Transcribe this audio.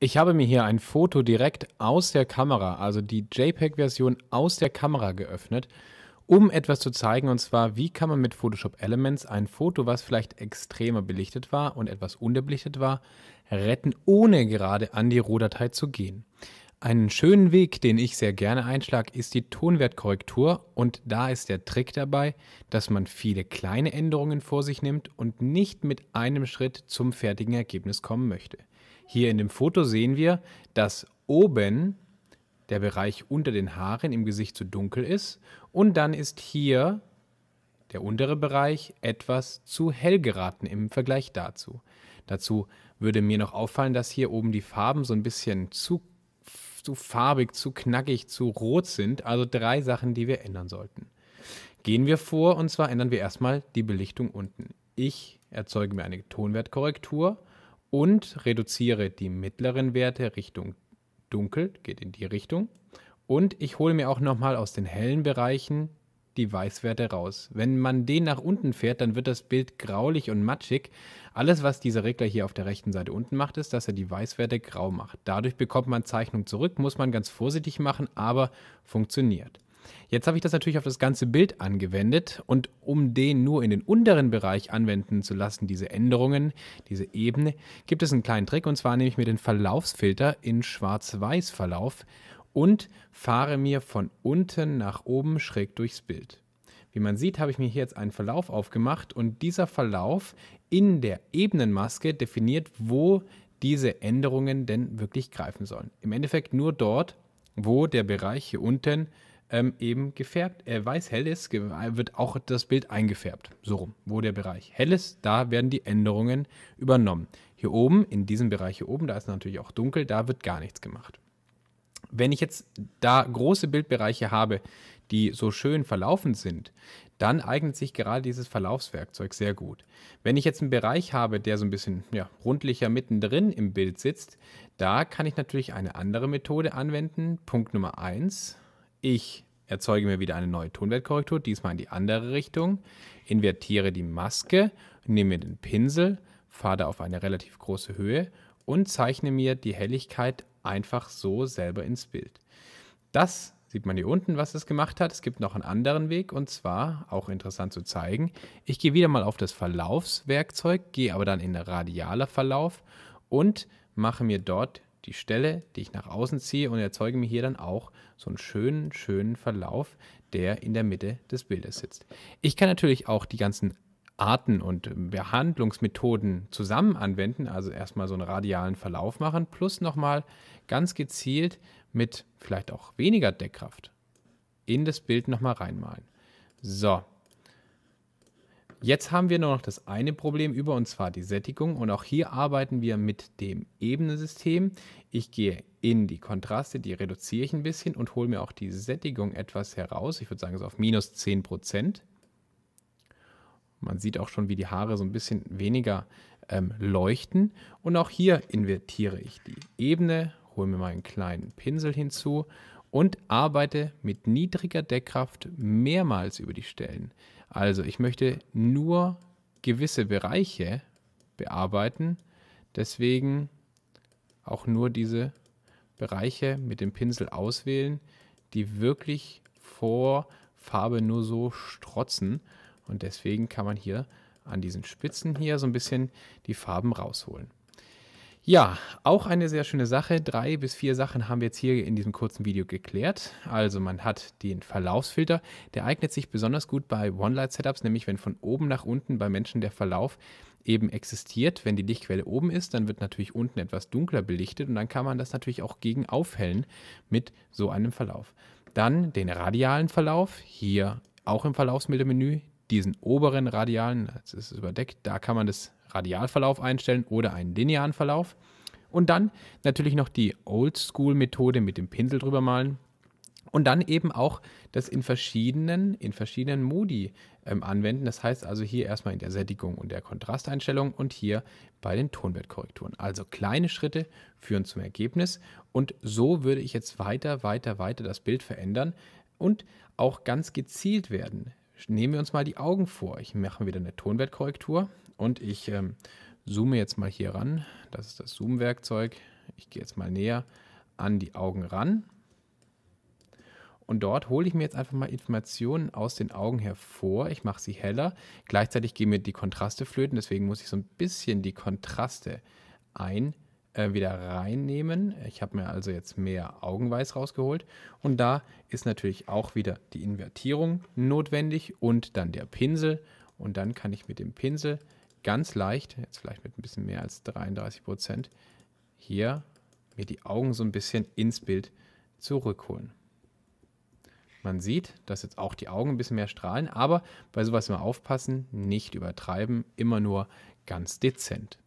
Ich habe mir hier ein Foto direkt aus der Kamera, also die JPEG-Version aus der Kamera geöffnet, um etwas zu zeigen, und zwar, wie kann man mit Photoshop Elements ein Foto, was vielleicht extremer belichtet war und etwas unterbelichtet war, retten, ohne gerade an die Rohdatei zu gehen. Einen schönen Weg, den ich sehr gerne einschlage, ist die Tonwertkorrektur und da ist der Trick dabei, dass man viele kleine Änderungen vor sich nimmt und nicht mit einem Schritt zum fertigen Ergebnis kommen möchte. Hier in dem Foto sehen wir, dass oben der Bereich unter den Haaren im Gesicht zu dunkel ist und dann ist hier der untere Bereich etwas zu hell geraten im Vergleich dazu. Dazu würde mir noch auffallen, dass hier oben die Farben so ein bisschen zu, zu farbig, zu knackig, zu rot sind. Also drei Sachen, die wir ändern sollten. Gehen wir vor und zwar ändern wir erstmal die Belichtung unten. Ich erzeuge mir eine Tonwertkorrektur und reduziere die mittleren Werte Richtung dunkel, geht in die Richtung. Und ich hole mir auch nochmal aus den hellen Bereichen die Weißwerte raus. Wenn man den nach unten fährt, dann wird das Bild graulich und matschig. Alles, was dieser Regler hier auf der rechten Seite unten macht, ist, dass er die Weißwerte grau macht. Dadurch bekommt man Zeichnung zurück, muss man ganz vorsichtig machen, aber funktioniert. Jetzt habe ich das natürlich auf das ganze Bild angewendet und um den nur in den unteren Bereich anwenden zu lassen, diese Änderungen, diese Ebene, gibt es einen kleinen Trick und zwar nehme ich mir den Verlaufsfilter in Schwarz-Weiß-Verlauf und fahre mir von unten nach oben schräg durchs Bild. Wie man sieht, habe ich mir hier jetzt einen Verlauf aufgemacht und dieser Verlauf in der Ebenenmaske definiert, wo diese Änderungen denn wirklich greifen sollen. Im Endeffekt nur dort, wo der Bereich hier unten ähm, eben gefärbt. Äh, weiß helles wird auch das Bild eingefärbt. So rum, wo der Bereich hell ist, da werden die Änderungen übernommen. Hier oben, in diesem Bereich hier oben, da ist natürlich auch dunkel, da wird gar nichts gemacht. Wenn ich jetzt da große Bildbereiche habe, die so schön verlaufen sind, dann eignet sich gerade dieses Verlaufswerkzeug sehr gut. Wenn ich jetzt einen Bereich habe, der so ein bisschen ja, rundlicher mittendrin im Bild sitzt, da kann ich natürlich eine andere Methode anwenden. Punkt Nummer 1, ich erzeuge mir wieder eine neue Tonwertkorrektur, diesmal in die andere Richtung, invertiere die Maske, nehme mir den Pinsel, fahre da auf eine relativ große Höhe und zeichne mir die Helligkeit einfach so selber ins Bild. Das sieht man hier unten, was es gemacht hat. Es gibt noch einen anderen Weg und zwar, auch interessant zu zeigen, ich gehe wieder mal auf das Verlaufswerkzeug, gehe aber dann in radialer Verlauf und mache mir dort die Stelle, die ich nach außen ziehe und erzeuge mir hier dann auch so einen schönen, schönen Verlauf, der in der Mitte des Bildes sitzt. Ich kann natürlich auch die ganzen Arten und Behandlungsmethoden zusammen anwenden, also erstmal so einen radialen Verlauf machen, plus nochmal ganz gezielt mit vielleicht auch weniger Deckkraft in das Bild nochmal reinmalen. So, Jetzt haben wir nur noch das eine Problem über und zwar die Sättigung und auch hier arbeiten wir mit dem Ebenensystem. Ich gehe in die Kontraste, die reduziere ich ein bisschen und hole mir auch die Sättigung etwas heraus. Ich würde sagen, so auf minus 10 Prozent. Man sieht auch schon, wie die Haare so ein bisschen weniger ähm, leuchten. Und auch hier invertiere ich die Ebene, hole mir meinen kleinen Pinsel hinzu und arbeite mit niedriger Deckkraft mehrmals über die Stellen. Also ich möchte nur gewisse Bereiche bearbeiten, deswegen auch nur diese Bereiche mit dem Pinsel auswählen, die wirklich vor Farbe nur so strotzen und deswegen kann man hier an diesen Spitzen hier so ein bisschen die Farben rausholen. Ja, auch eine sehr schöne Sache. Drei bis vier Sachen haben wir jetzt hier in diesem kurzen Video geklärt. Also man hat den Verlaufsfilter, der eignet sich besonders gut bei One-Light-Setups, nämlich wenn von oben nach unten bei Menschen der Verlauf eben existiert. Wenn die Lichtquelle oben ist, dann wird natürlich unten etwas dunkler belichtet und dann kann man das natürlich auch gegen aufhellen mit so einem Verlauf. Dann den radialen Verlauf, hier auch im Verlaufsmittelmenü, diesen oberen radialen, das ist überdeckt, da kann man das Radialverlauf einstellen oder einen linearen Verlauf. Und dann natürlich noch die Oldschool-Methode mit dem Pinsel drüber malen. Und dann eben auch das in verschiedenen, in verschiedenen Modi ähm, anwenden. Das heißt also hier erstmal in der Sättigung und der Kontrasteinstellung und hier bei den Tonwertkorrekturen. Also kleine Schritte führen zum Ergebnis. Und so würde ich jetzt weiter, weiter, weiter das Bild verändern und auch ganz gezielt werden. Nehmen wir uns mal die Augen vor. Ich mache wieder eine Tonwertkorrektur und ich ähm, zoome jetzt mal hier ran. Das ist das Zoom-Werkzeug. Ich gehe jetzt mal näher an die Augen ran. Und dort hole ich mir jetzt einfach mal Informationen aus den Augen hervor. Ich mache sie heller. Gleichzeitig gehen mir die Kontraste flöten. Deswegen muss ich so ein bisschen die Kontraste einstellen äh, wieder reinnehmen. Ich habe mir also jetzt mehr Augenweiß rausgeholt. Und da ist natürlich auch wieder die Invertierung notwendig und dann der Pinsel. Und dann kann ich mit dem Pinsel ganz leicht, jetzt vielleicht mit ein bisschen mehr als 33 Prozent, hier mir die Augen so ein bisschen ins Bild zurückholen. Man sieht, dass jetzt auch die Augen ein bisschen mehr strahlen, aber bei sowas immer aufpassen, nicht übertreiben, immer nur ganz dezent.